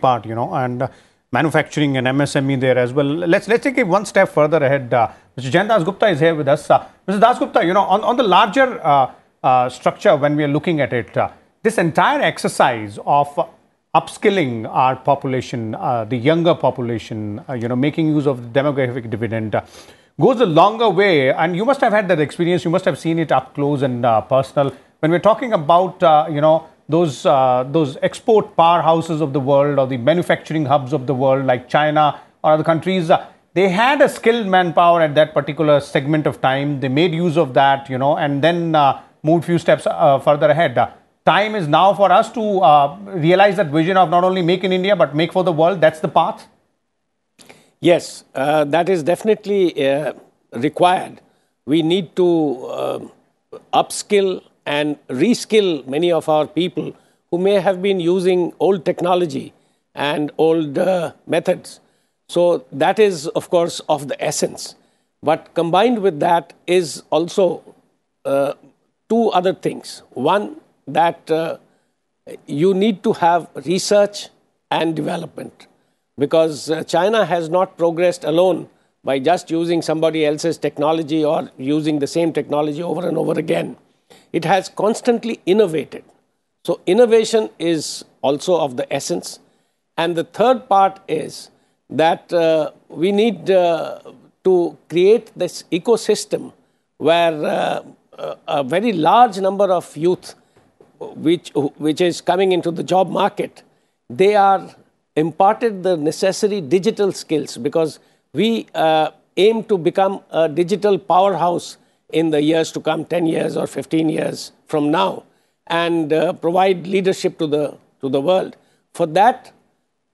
part, you know, and uh, manufacturing and MSME there as well. Let's let's take it one step further ahead. Uh, Mr. Jandas Gupta is here with us. Uh, Mr. Das Gupta, you know, on, on the larger uh, uh structure when we are looking at it, uh, this entire exercise of upskilling our population, the younger population, you know, making use of the demographic dividend goes a longer way. And you must have had that experience. You must have seen it up close and personal. When we're talking about, you know, those uh, those export powerhouses of the world or the manufacturing hubs of the world like China or other countries uh, they had a skilled manpower at that particular segment of time they made use of that you know and then uh, moved few steps uh, further ahead uh, time is now for us to uh, realize that vision of not only make in india but make for the world that's the path yes that is definitely required we need to upskill and reskill many of our people who may have been using old technology and old uh, methods. So that is, of course, of the essence. But combined with that is also uh, two other things. One, that uh, you need to have research and development because uh, China has not progressed alone by just using somebody else's technology or using the same technology over and over again. It has constantly innovated. So, innovation is also of the essence. And the third part is that uh, we need uh, to create this ecosystem where uh, uh a very large number of youth, which, which is coming into the job market, they are imparted the necessary digital skills because we uh, aim to become a digital powerhouse in the years to come, 10 years or 15 years from now, and uh, provide leadership to the, to the world. For that,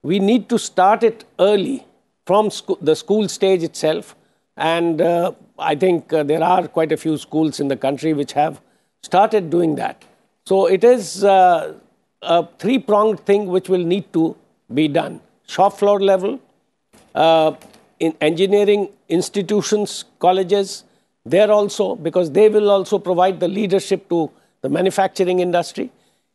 we need to start it early from sco the school stage itself. And uh, I think uh, there are quite a few schools in the country which have started doing that. So it is uh, a three pronged thing which will need to be done shop floor level, uh, in engineering institutions, colleges, there also because they will also provide the leadership to the manufacturing industry.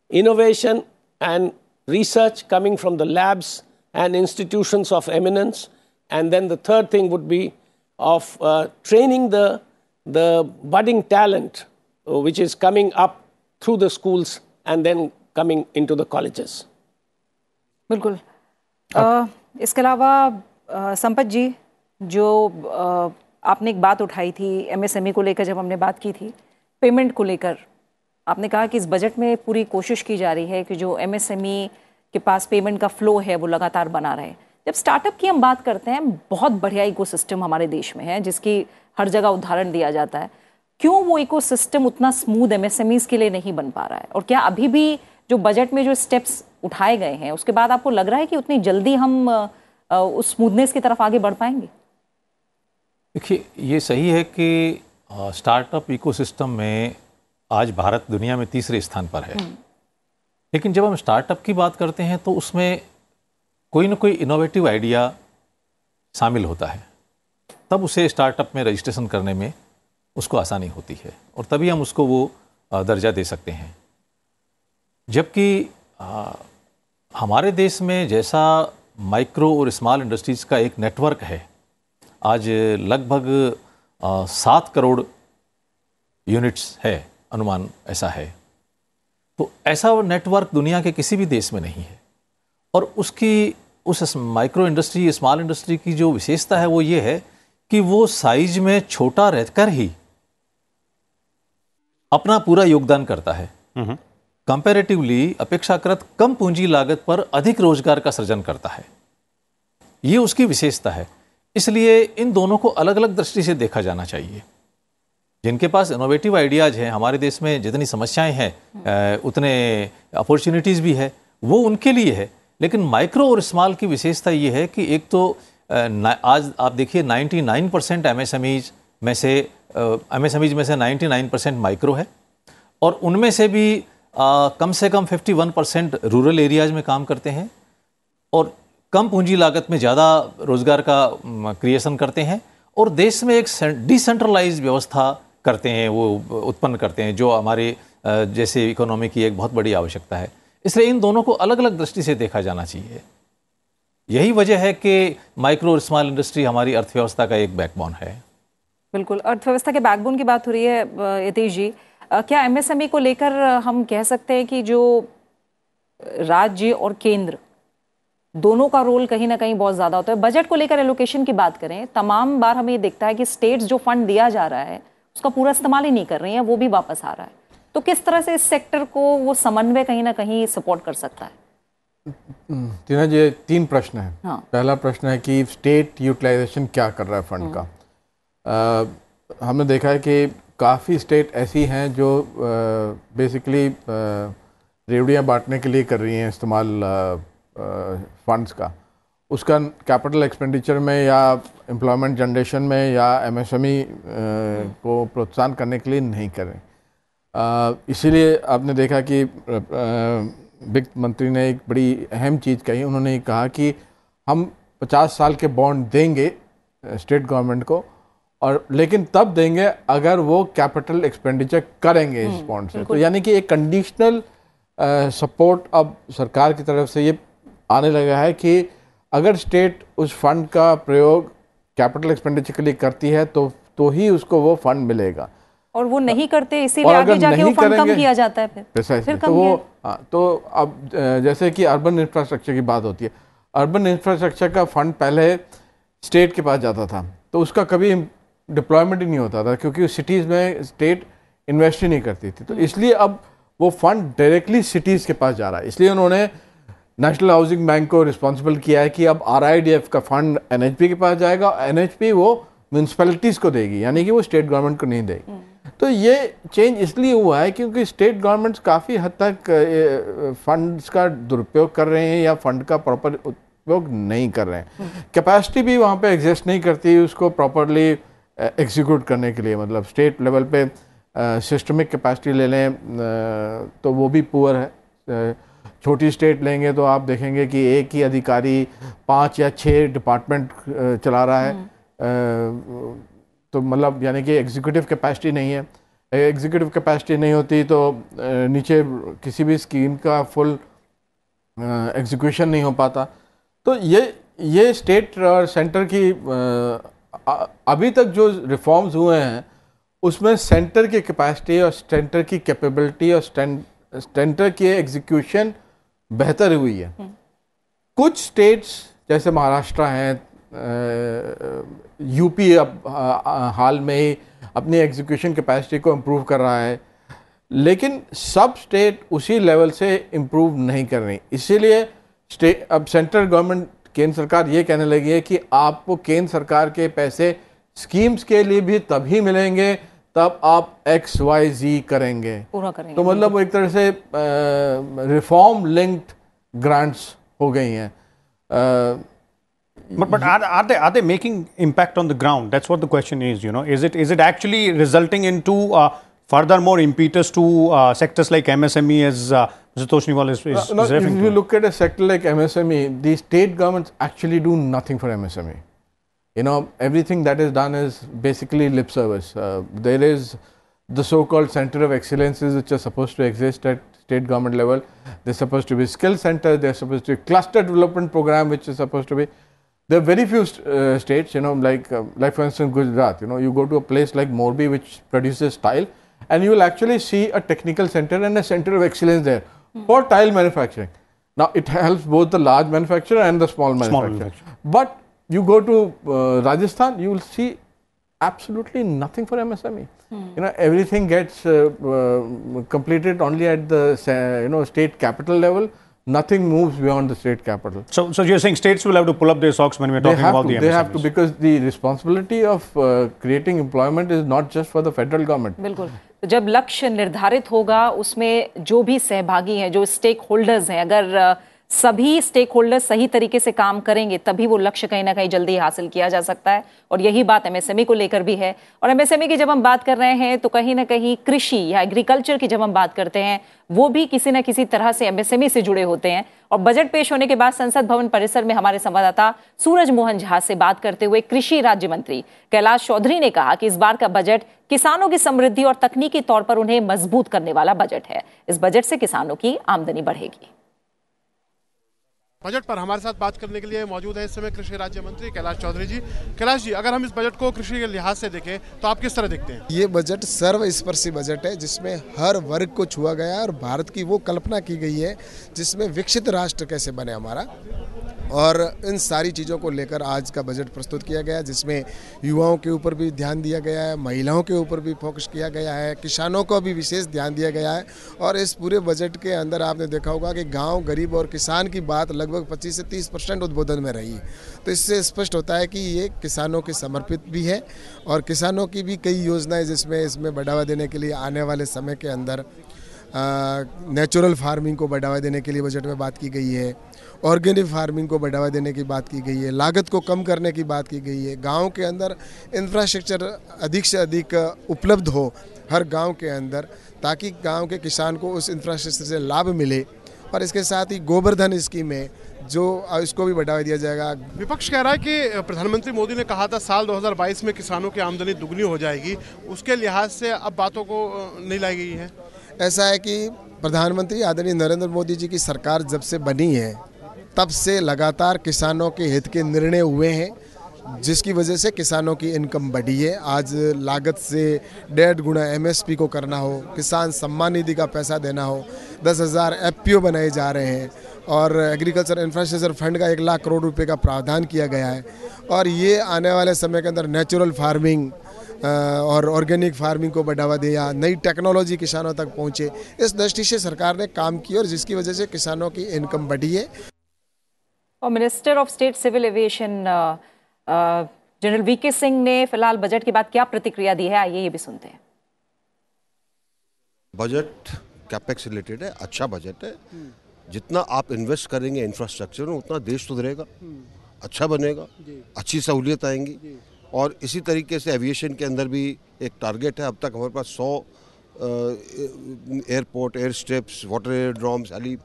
Innovation and research coming from the labs and institutions of eminence. And then the third thing would be of uh, training the, the budding talent uh, which is coming up through the schools and then coming into the colleges. बिल्कुल uh, इसके अलावा संपत जी जो आपने एक बात उठाई थी MSME e को लेकर जब हमने बात की थी पेमेंट को लेकर आपने कहा कि इस बजट में पूरी कोशिश की जा रही है कि जो एमएसएमई e के पास पेमेंट का फ्लो है वो लगातार बना रहे जब स्टार्टअप की हम बात करते हैं बहुत बढ़िया इको हमारे देश में है जिसकी हर जगह उदाहरण दिया जाता है क्यों वो इको उतना स्मूथ एम के लिए नहीं बन पा रहा है और क्या अभी भी जो बजट में जो स्टेप्स उठाए गए हैं उसके बाद आपको लग रहा है कि उतनी जल्दी हम उस स्मूथनेस की तरफ आगे बढ़ पाएंगे देखिए ये सही है कि स्टार्टअप इकोसिस्टम में आज भारत दुनिया में तीसरे स्थान पर है हम्म। लेकिन जब हम स्टार्टअप की बात करते हैं तो उसमें कोई ना कोई इनोवेटिव आइडिया शामिल होता है तब उसे स्टार्टअप में रजिस्ट्रेशन करने में उसको आसानी होती है और तभी हम उसको वो दर्जा दे सकते हैं जबकि हमारे देश में जैसा माइक्रो और स्मॉल इंडस्ट्रीज़ का एक नेटवर्क है आज लगभग सात करोड़ यूनिट्स है अनुमान ऐसा है तो ऐसा नेटवर्क दुनिया के किसी भी देश में नहीं है और उसकी उस माइक्रो इंडस्ट्री स्मॉल इंडस्ट्री की जो विशेषता है वो ये है कि वो साइज में छोटा रहकर ही अपना पूरा योगदान करता है कंपेरेटिवली हम्म। अपेक्षाकृत कम पूंजी लागत पर अधिक रोजगार का सृजन करता है ये उसकी विशेषता है इसलिए इन दोनों को अलग अलग दृष्टि से देखा जाना चाहिए जिनके पास इनोवेटिव आइडियाज़ हैं हमारे देश में जितनी समस्याएं हैं उतने अपॉर्चुनिटीज़ भी है वो उनके लिए है लेकिन माइक्रो और स्मॉल की विशेषता ये है कि एक तो आज आप देखिए 99 परसेंट एम में से एम एस में से 99 परसेंट माइक्रो है और उनमें से भी आ, कम से कम 51 परसेंट रूरल एरियाज़ में काम करते हैं और कम पूंजी लागत में ज़्यादा रोज़गार का क्रिएशन करते हैं और देश में एक डिसेंट्रलाइज व्यवस्था करते हैं वो उत्पन्न करते हैं जो हमारे जैसे इकोनॉमी की एक बहुत बड़ी आवश्यकता है इसलिए इन दोनों को अलग अलग दृष्टि से देखा जाना चाहिए यही वजह है कि माइक्रो और स्मॉल इंडस्ट्री हमारी अर्थव्यवस्था का एक बैकबोन है बिल्कुल अर्थव्यवस्था के बैकबोन की बात हो रही है यतीश जी क्या एमएसएमई e को लेकर हम कह सकते हैं कि जो राज्य और केंद्र दोनों का रोल कहीं ना कहीं बहुत ज़्यादा होता है बजट को लेकर एलोकेशन की बात करें तमाम बार हमें ये देखता है कि स्टेट्स जो फंड दिया जा रहा है उसका पूरा इस्तेमाल ही नहीं कर रहे हैं वो भी वापस आ रहा है तो किस तरह से इस सेक्टर को वो समन्वय कहीं ना कहीं सपोर्ट कर सकता है तीना जी तीन प्रश्न है हाँ। पहला प्रश्न है कि स्टेट यूटिलाइजेशन क्या कर रहा है फंड का आ, हाँ। हमने देखा है कि काफ़ी स्टेट ऐसी हैं जो आ, बेसिकली रेवड़ियाँ बांटने के लिए कर रही हैं इस्तेमाल फंड्स का उसका कैपिटल एक्सपेंडिचर में या एम्प्लॉयमेंट जनरेशन में या एमएसएमई e, को प्रोत्साहन करने के लिए नहीं करें इसीलिए आपने देखा कि वित्त मंत्री ने एक बड़ी अहम चीज़ कही उन्होंने कहा कि हम 50 साल के बॉन्ड देंगे स्टेट गवर्नमेंट को और लेकिन तब देंगे अगर वो कैपिटल एक्सपेंडिचर करेंगे इस बॉन्ड हम्म, से तो यानी कि एक कंडीशनल सपोर्ट अब सरकार की तरफ से ये आने लगा है कि अगर स्टेट उस फंड का प्रयोग कैपिटल एक्सपेंडिचर के लिए करती है तो तो ही उसको वो फंड मिलेगा और वो नहीं करते इसीलिए आगे जाके वो फंड कम किया जाता है फिर फिर कम तो वो आ, हाँ, तो अब जैसे कि अर्बन इंफ्रास्ट्रक्चर की बात होती है अर्बन इंफ्रास्ट्रक्चर का फंड पहले स्टेट के पास जाता था तो उसका कभी डिप्लॉयमेंट ही नहीं होता था क्योंकि सिटीज़ में स्टेट इन्वेस्ट ही नहीं करती थी तो हम्म। इसलिए अब वो फंड डायरेक्टली सिटीज़ के पास जा रहा है इसलिए उन्होंने नेशनल हाउसिंग बैंक को रिस्पॉन्सिबल किया है कि अब आर का फंड एन के पास जाएगा एन वो म्यूनसिपैलिटीज़ को देगी यानी कि वो स्टेट गवर्नमेंट को नहीं देगी हम्म। तो ये चेंज इसलिए हुआ है क्योंकि स्टेट गवर्नमेंट्स काफ़ी हद तक फंड्स का दुरुपयोग कर रहे हैं या फंड का प्रॉपर उपयोग नहीं कर रहे हैं कैपेसिटी हम्म। भी वहाँ पे एग्जिस्ट नहीं करती उसको प्रॉपरली एग्जीक्यूट करने के लिए मतलब स्टेट लेवल पे सिस्टमिक कैपेसिटी ले लें तो वो भी पुअर है छोटी स्टेट लेंगे तो आप देखेंगे कि एक ही अधिकारी पाँच या छः डिपार्टमेंट चला रहा है हम्म। तो मतलब यानी कि एग्जीक्यूटिव कैपेसिटी नहीं है एग्जीक्यूटिव कैपेसिटी नहीं होती तो नीचे किसी भी स्कीम का फुल एग्जीक्यूशन नहीं हो पाता तो ये ये स्टेट और सेंटर की अभी तक जो रिफॉर्म्स हुए हैं उसमें सेंटर की कैपेसिटी और सेंटर की कैपेबिलिटी और सेंटर के एग्जीक्यूशन बेहतर हुई है हम्म। कुछ स्टेट्स जैसे महाराष्ट्र हैं यूपी अब हाल में ही अपनी एग्जीक्यूशन कैपेसिटी को इम्प्रूव कर रहा है लेकिन सब स्टेट उसी लेवल से इम्प्रूव नहीं कर रही इसीलिए स्टेट अब सेंट्रल गवर्नमेंट केंद्र सरकार ये कहने लगी है कि आपको केंद्र सरकार के पैसे स्कीम्स के लिए भी तभी मिलेंगे तब आप एक्स वाई जी करेंगे पूरा करेंगे तो मतलब एक तरह से रिफॉर्म लिंक्ड ग्रांट्स हो गई हैं But, but are, are, they are they making impact on the ground? That's what the question is. You know, is it is it actually resulting into uh, further more impetus to uh, sectors like MSME, as uh, Mr. Toshniwal is, is, no, no, is If you look at a sector like MSME, the state governments actually do nothing for MSME. you know everything that is done is basically lip service uh, there is the so called center of excellences which are supposed to exist at state government level they're supposed to be skill centers. they're supposed to be cluster development program which is supposed to be there are very few st uh, states you know like uh, like for instance gujarat you know you go to a place like morbi which produces tile and you will actually see a technical center and a center of excellence there mm. for tile manufacturing now it helps both the large manufacturer and the small manufacturer, small manufacturer. but you go to uh, Rajasthan, you will see absolutely nothing for MSME. Hmm. You know, everything gets uh, uh, completed only at the you know state capital level. Nothing moves beyond the state capital. So, so you're saying states will have to pull up their socks when we're talking about to, the MSMEs. They have to because the responsibility of uh, creating employment is not just for the federal government. बिल्कुल. जब लक्ष्य निर्धारित होगा उसमें जो भी सहभागी हैं जो स्टेक होल्डर्स हैं अगर uh, सभी स्टेक होल्डर सही तरीके से काम करेंगे तभी वो लक्ष्य कहीं ना कहीं जल्दी हासिल किया जा सकता है और यही बात एमएसएमई e को लेकर भी है और एमएसएमई e की जब हम बात कर रहे हैं तो कहीं ना कहीं कृषि या एग्रीकल्चर की जब हम बात करते हैं वो भी किसी न किसी तरह से एमएसएमई e से जुड़े होते हैं और बजट पेश होने के बाद संसद भवन परिसर में हमारे संवाददाता सूरज मोहन झा से बात करते हुए कृषि राज्य मंत्री कैलाश चौधरी ने कहा कि इस बार का बजट किसानों की समृद्धि और तकनीकी तौर पर उन्हें मजबूत करने वाला बजट है इस बजट से किसानों की आमदनी बढ़ेगी बजट पर हमारे साथ बात करने के लिए मौजूद है इस समय कृषि राज्य मंत्री कैलाश चौधरी जी कैलाश जी अगर हम इस बजट को कृषि के लिहाज से देखें तो आप किस तरह देखते हैं ये बजट सर्वस्पर्शी बजट है जिसमें हर वर्ग को छुआ गया और भारत की वो कल्पना की गई है जिसमें विकसित राष्ट्र कैसे बने हमारा और इन सारी चीज़ों को लेकर आज का बजट प्रस्तुत किया गया जिसमें युवाओं के ऊपर भी ध्यान दिया गया है महिलाओं के ऊपर भी फोकस किया गया है किसानों को भी विशेष ध्यान दिया गया है और इस पूरे बजट के अंदर आपने देखा होगा कि गाँव गरीब और किसान की बात लगभग पच्चीस से तीस परसेंट उद्बोधन में रही तो इससे स्पष्ट होता है कि ये किसानों के समर्पित भी है और किसानों की भी कई योजनाएं जिसमें इसमें बढ़ावा देने के लिए आने वाले समय के अंदर नेचुरल फार्मिंग को बढ़ावा देने के लिए बजट में बात की गई है ऑर्गेनिक फार्मिंग को बढ़ावा देने की बात की गई है लागत को कम करने की बात की गई है गाँव के अंदर इंफ्रास्ट्रक्चर अधिक से अधिक उपलब्ध हो हर गाँव के अंदर ताकि गाँव के किसान को उस इंफ्रास्ट्रक्चर से लाभ मिले और इसके साथ ही गोबरधन स्कीम है जो इसको भी बढ़ावा दिया जाएगा विपक्ष कह रहा है कि प्रधानमंत्री मोदी ने कहा था साल 2022 में किसानों की आमदनी दुगनी हो जाएगी उसके लिहाज से अब बातों को नहीं लाई गई है ऐसा है कि प्रधानमंत्री आदरणीय नरेंद्र मोदी जी की सरकार जब से बनी है तब से लगातार किसानों के हित के निर्णय हुए हैं जिसकी वजह से किसानों की इनकम बढ़ी है आज लागत से डेढ़ गुना एमएसपी को करना हो किसान सम्मान निधि का पैसा देना हो दस हज़ार एफ बनाए जा रहे हैं और एग्रीकल्चर इंफ्रास्ट्रक्चर फंड का एक लाख करोड़ रुपए का प्रावधान किया गया है और ये आने वाले समय के अंदर नेचुरल फार्मिंग और ऑर्गेनिक फार्मिंग को बढ़ावा दिया नई टेक्नोलॉजी किसानों तक पहुँचे इस दृष्टि से सरकार ने काम किया और जिसकी वजह से किसानों की इनकम बढ़ी है और minister of state civil aviation general VK Singh ने फिलहाल बजट के बाद क्या प्रतिक्रिया दी है आइए ये भी सुनते हैं बजट कैपेक्स रिलेटेड है अच्छा बजट है हम्म। जितना आप इन्वेस्ट करेंगे इंफ्रास्ट्रक्चर में उतना देश सुधरेगा हम्म। अच्छा बनेगा अच्छी सहूलियत आएंगी और इसी तरीके से एविएशन के अंदर भी एक टारगेट है अब तक हमारे पास सौ airport air strips water aerodromes अली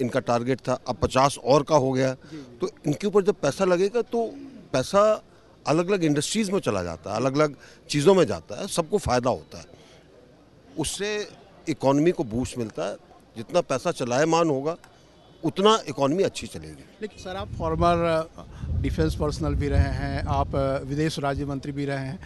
इनका टारगेट था अब पचास और का हो गया तो इनके ऊपर जब पैसा लगेगा तो पैसा अलग अलग इंडस्ट्रीज़ में चला जाता है अलग अलग चीज़ों में जाता है सबको फ़ायदा होता है उससे इकॉनमी को बूस्ट मिलता है जितना पैसा चलाए मान होगा उतना इकोनॉमी अच्छी चलेगी लेकिन सर आप फॉर्मर डिफेंस पर्सनल भी रहे हैं आप uh, विदेश राज्य मंत्री भी रहे हैं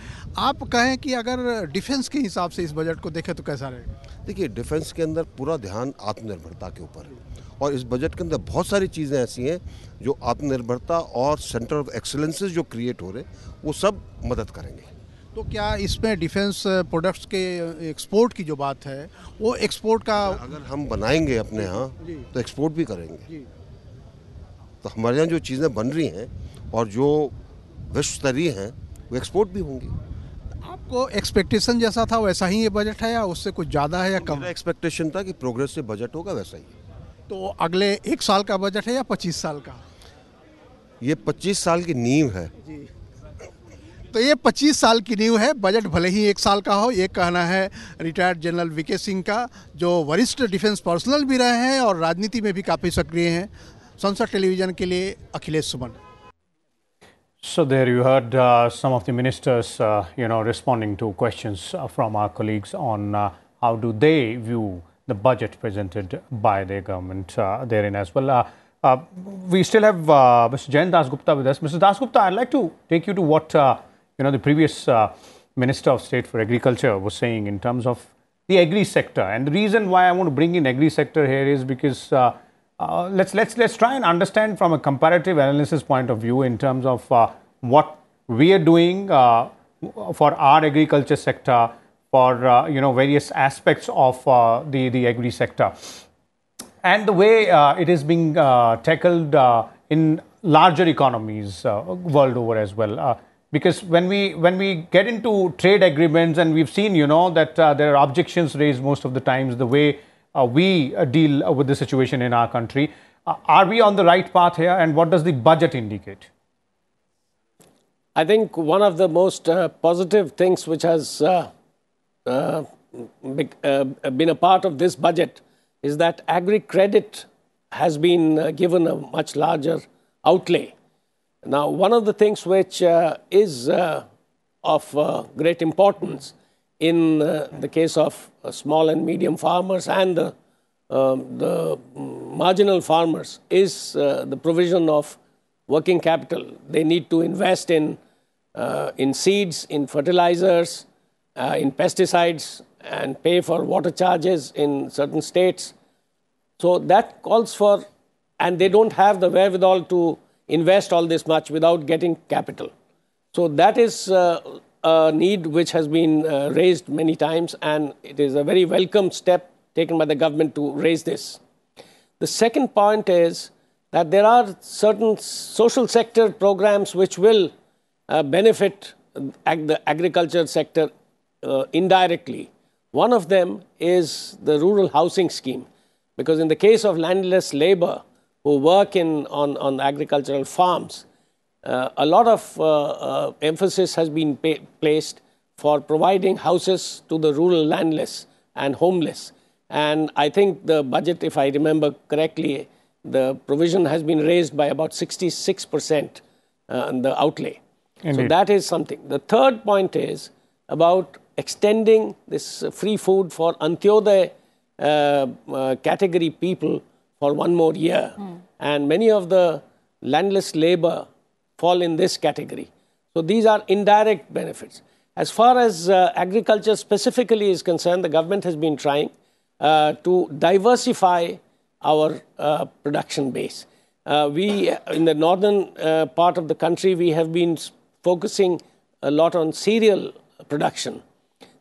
आप कहें कि अगर डिफेंस के हिसाब से इस बजट को देखें तो कैसा रहेगा देखिए डिफेंस के अंदर पूरा ध्यान आत्मनिर्भरता के ऊपर है और इस बजट के अंदर बहुत सारी चीज़ें ऐसी हैं जो आत्मनिर्भरता और सेंटर ऑफ एक्सलेंसेज जो क्रिएट हो रहे वो सब मदद करेंगे तो क्या इसमें डिफेंस प्रोडक्ट्स के एक्सपोर्ट की जो बात है वो एक्सपोर्ट का अगर हम बनाएंगे अपने यहाँ तो एक्सपोर्ट भी करेंगे तो हमारे यहाँ जो चीज़ें बन रही हैं और जो विश्व स्तरीय हैं वो एक्सपोर्ट भी होंगी आपको एक्सपेक्टेशन जैसा था वैसा ही ये बजट है या उससे कुछ ज़्यादा है या कम एक्सपेक्टेशन था कि प्रोग्रेस से बजट होगा वैसा ही तो अगले एक साल का बजट है या पच्चीस साल का ये पच्चीस साल की नींव है जी तो ये 25 साल की न्यू है बजट भले ही एक साल का हो ये कहना है रिटायर्ड जनरल वी सिंह का जो वरिष्ठ डिफेंस पर्सनल भी रहे हैं और राजनीति में भी काफ़ी सक्रिय हैं संसद टेलीविजन के लिए अखिलेश सुमन So there you heard uh, some of the ministers, uh, you know, responding to questions from our colleagues on uh, how do they view the budget presented by their government uh, therein as well. Uh, uh, we still have uh, Mr. Jain Das Gupta with us. Mr. Das Gupta, I'd like to take you to what uh, you know, the previous uh, Minister of State for Agriculture was saying in terms of the agri sector. And the reason why I want to bring in agri sector here is because uh, uh, let's let's let's try and understand from a comparative analysis point of view in terms of uh, what we are doing uh, for our agriculture sector for uh, you know various aspects of uh, the the agri sector and the way it is being tackled in larger economies world over as well because when we when we get into trade agreements and we've seen you know that uh, there are objections raised most of the times the way uh, we uh, deal uh, with the situation in our country uh, are we on the right path here and what does the budget indicate i think one of the most uh, positive things which has been a part of this budget is that agri credit has been given a much larger outlay now, one of the things which uh, is uh, of uh, great importance in uh, the case of uh, small and medium farmers and the, um, the marginal farmers is uh, the provision of working capital. They need to invest in, in seeds, in fertilizers, in pesticides, and pay for water charges in certain states. So that calls for, and they don't have the wherewithal to invest all this much without getting capital. So that is uh, a need which has been uh, raised many times, and it is a very welcome step taken by the government to raise this. The second point is that there are certain social sector programs which will uh, benefit ag the agriculture sector uh, indirectly. One of them is the rural housing scheme, because in the case of landless labor, who work in, on, on agricultural farms, uh, a lot of uh, uh emphasis has been placed for providing houses to the rural landless and homeless. And I think the budget, if I remember correctly, the provision has been raised by about 66% uh, the outlay. Indeed. So that is something. The third point is about extending this free food for Antyodaya uh, uh, category people for one more year. Mm. And many of the landless labor fall in this category. So these are indirect benefits. As far as uh, agriculture specifically is concerned, the government has been trying uh, to diversify our uh, production base. Uh, we, in the northern uh, part of the country, we have been focusing a lot on cereal production.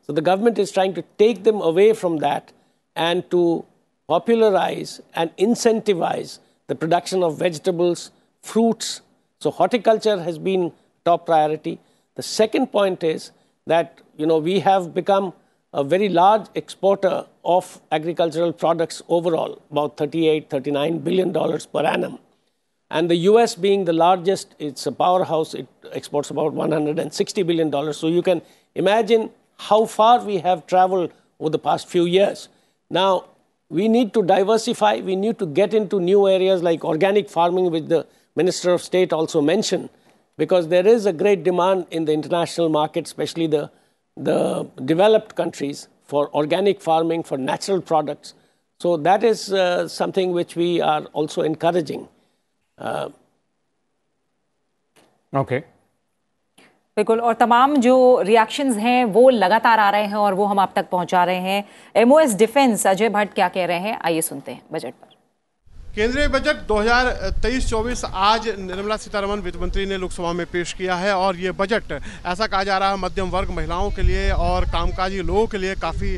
So the government is trying to take them away from that and to popularize and incentivize the production of vegetables, fruits. So horticulture has been top priority. The second point is that you know we have become a very large exporter of agricultural products overall, about 38, 39 billion dollars per annum. And the US being the largest, it's a powerhouse, it exports about 160 billion dollars. So you can imagine how far we have traveled over the past few years. Now, we need to diversify. We need to get into new areas like organic farming, which the Minister of State also mentioned, because there is a great demand in the international market, especially the, the developed countries, for organic farming, for natural products. So that is uh, something which we are also encouraging. Uh, okay. बिल्कुल और तमाम जो reactions हैं वो लगातार आ रहे हैं और वो हम आप तक पहुंचा रहे हैं एमओएस डिफेंस अजय भट्ट क्या कह रहे हैं आइए सुनते हैं बजट पर केंद्रीय बजट 2023-24 आज निर्मला सीतारमन वित्त मंत्री ने लोकसभा में पेश किया है और ये बजट ऐसा कहा जा रहा है मध्यम वर्ग महिलाओं के लिए और कामकाजी लोगों के लिए काफ़ी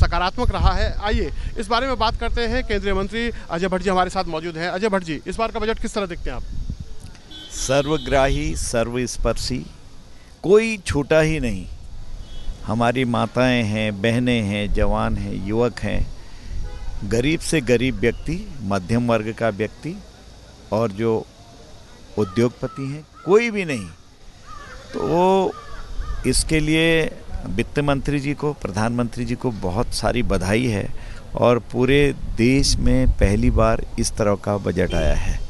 सकारात्मक रहा है आइए इस बारे में बात करते हैं केंद्रीय मंत्री अजय भट्ट जी हमारे साथ मौजूद हैं अजय भट्ट जी इस बार का बजट किस तरह देखते हैं आप सर्वग्राही सर्वस्पर्शी कोई छोटा ही नहीं हमारी माताएं हैं बहनें हैं जवान हैं युवक हैं गरीब से गरीब व्यक्ति मध्यम वर्ग का व्यक्ति और जो उद्योगपति हैं कोई भी नहीं तो इसके लिए वित्त मंत्री जी को प्रधानमंत्री जी को बहुत सारी बधाई है और पूरे देश में पहली बार इस तरह का बजट आया है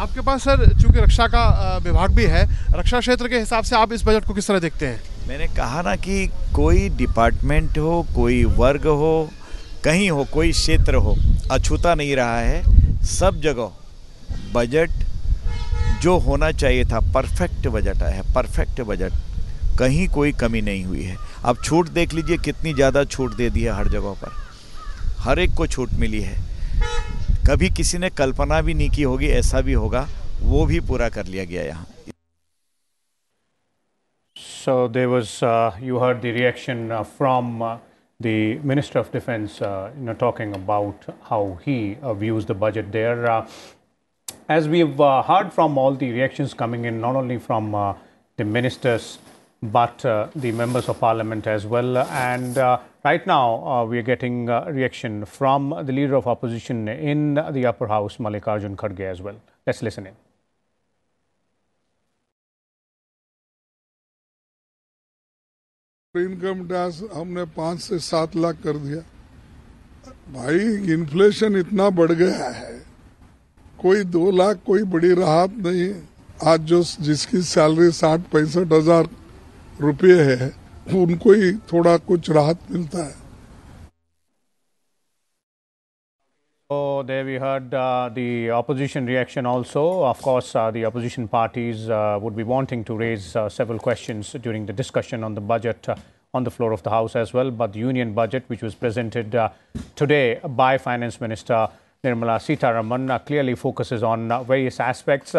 आपके पास सर चूँकि रक्षा का विभाग भी है रक्षा क्षेत्र के हिसाब से आप इस बजट को किस तरह देखते हैं मैंने कहा ना कि कोई डिपार्टमेंट हो कोई वर्ग हो कहीं हो कोई क्षेत्र हो अछूता नहीं रहा है सब जगह बजट जो होना चाहिए था परफेक्ट बजट आया है परफेक्ट बजट कहीं कोई कमी नहीं हुई है आप छूट देख लीजिए कितनी ज़्यादा छूट दे दी है हर जगह पर हर एक को छूट मिली है कभी किसी ने कल्पना भी नहीं की होगी ऐसा भी होगा वो भी पूरा कर लिया गया यहाँ So there was, uh, you heard the reaction uh, from uh, the Minister of Defense, uh, you know, talking about how he uh, views the budget there. Uh, as we've heard from all the reactions coming in, not only from the ministers but uh, the members of parliament as well. And uh, right now, uh, we are getting uh, reaction from the leader of opposition in the upper house, Malikarjun Khadge, as well. Let's listen in. Income tax हमने पाँच से सात लाख कर दिया भाई inflation इतना बढ़ गया है कोई दो लाख कोई बड़ी राहत नहीं है आज जो जिसकी सैलरी साठ पैंसठ हजार रुपये है उनको ही थोड़ा कुछ राहत मिलता है So there we heard uh, the opposition reaction also. Of course, uh, the opposition parties uh, would be wanting to raise uh, several questions during the discussion on the budget uh, on the floor of the House as well. But the union budget, which was presented uh, today by Finance Minister Nirmala Sitaraman, clearly focuses on various aspects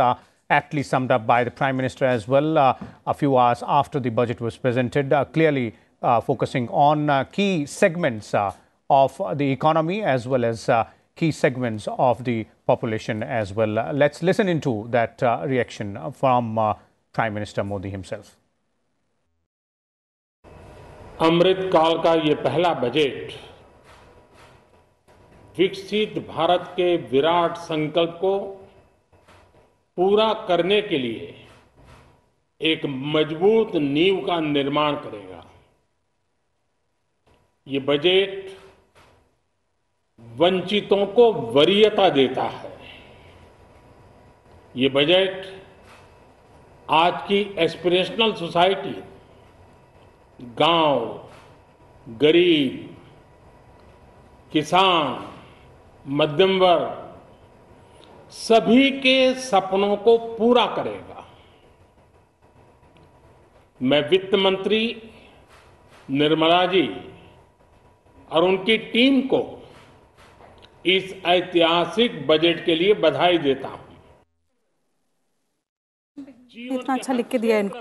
aptly summed up by the Prime Minister as well uh, a few hours after the budget was presented, uh, clearly uh, focusing on uh, key segments uh, of the economy as well as uh, key segments of the population as well. let's listen into that reaction from Prime Minister Modi himself. अमृत काल का ये पहला budget विकसित भारत के विराट संकल्प को पूरा करने के लिए एक मजबूत नींव का निर्माण करेगा ये बजट वंचितों को वरीयता देता है ये बजट आज की एस्पिरेशनल सोसाइटी गांव गरीब किसान मध्यम वर्ग सभी के सपनों को पूरा करेगा मैं वित्त मंत्री निर्मला जी और उनकी टीम को इस ऐतिहासिक बजट के लिए बधाई देता हूं इतना अच्छा लिख के दिया इनको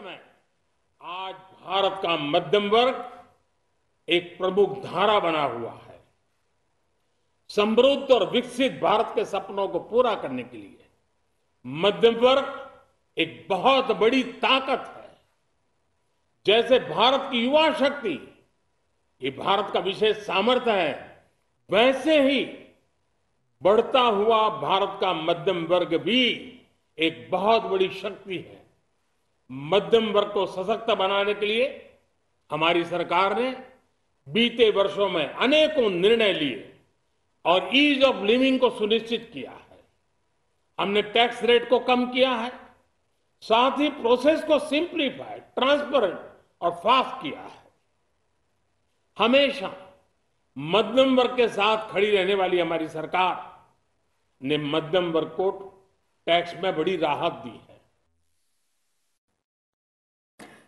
आज भारत का मध्यम वर्ग एक प्रमुख धारा बना हुआ है समृद्ध और विकसित भारत के सपनों को पूरा करने के लिए मध्यम वर्ग एक बहुत बड़ी ताकत है जैसे भारत की युवा शक्ति ये भारत का विशेष सामर्थ्य है वैसे ही बढ़ता हुआ भारत का मध्यम वर्ग भी एक बहुत बड़ी शक्ति है मध्यम वर्ग को सशक्त बनाने के लिए हमारी सरकार ने बीते वर्षों में अनेकों निर्णय लिए और ईज ऑफ लिविंग को सुनिश्चित किया है हमने टैक्स रेट को कम किया है साथ ही प्रोसेस को सिंप्लीफाइड ट्रांसपेरेंट और फास्ट किया है हमेशा मध्यम वर्ग के साथ खड़ी रहने वाली हमारी सरकार ने मध्यम वर्ग को टैक्स में बड़ी राहत दी है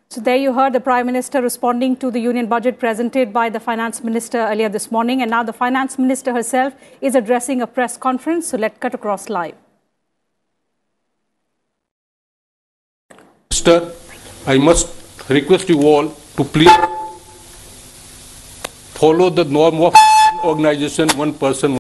So there you heard the Prime Minister responding to the Union Budget presented by the Finance Minister earlier this morning. And now the Finance Minister herself is addressing a press conference. So let's cut across live. Minister, I must request you all to please follow the norm of organization, one person.